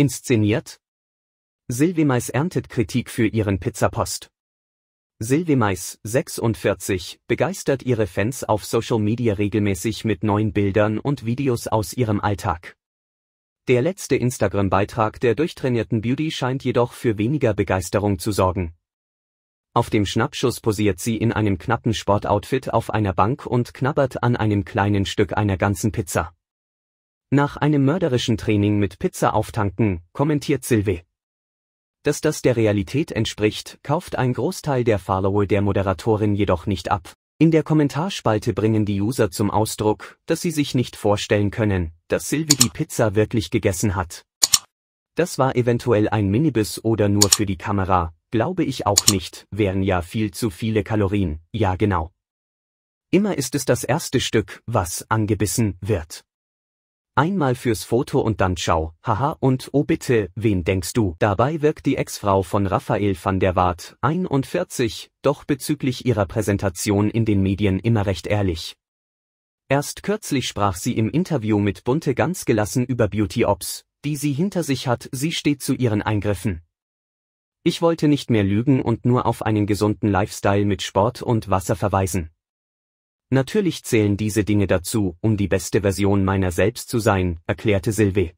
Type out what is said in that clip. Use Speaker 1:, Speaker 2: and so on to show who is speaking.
Speaker 1: Inszeniert? Sylvie Mais erntet Kritik für ihren Pizzapost. Sylvie Mais, 46, begeistert ihre Fans auf Social Media regelmäßig mit neuen Bildern und Videos aus ihrem Alltag. Der letzte Instagram-Beitrag der durchtrainierten Beauty scheint jedoch für weniger Begeisterung zu sorgen. Auf dem Schnappschuss posiert sie in einem knappen Sportoutfit auf einer Bank und knabbert an einem kleinen Stück einer ganzen Pizza. Nach einem mörderischen Training mit Pizza auftanken, kommentiert Silve. Dass das der Realität entspricht, kauft ein Großteil der Follower der Moderatorin jedoch nicht ab. In der Kommentarspalte bringen die User zum Ausdruck, dass sie sich nicht vorstellen können, dass Silvi die Pizza wirklich gegessen hat. Das war eventuell ein Minibus oder nur für die Kamera, glaube ich auch nicht, wären ja viel zu viele Kalorien, ja genau. Immer ist es das erste Stück, was angebissen wird. Einmal fürs Foto und dann schau, haha und oh bitte, wen denkst du? Dabei wirkt die Ex-Frau von Raphael van der Waart, 41, doch bezüglich ihrer Präsentation in den Medien immer recht ehrlich. Erst kürzlich sprach sie im Interview mit Bunte ganz gelassen über Beauty Ops, die sie hinter sich hat, sie steht zu ihren Eingriffen. Ich wollte nicht mehr lügen und nur auf einen gesunden Lifestyle mit Sport und Wasser verweisen. Natürlich zählen diese Dinge dazu, um die beste Version meiner selbst zu sein, erklärte Sylvie.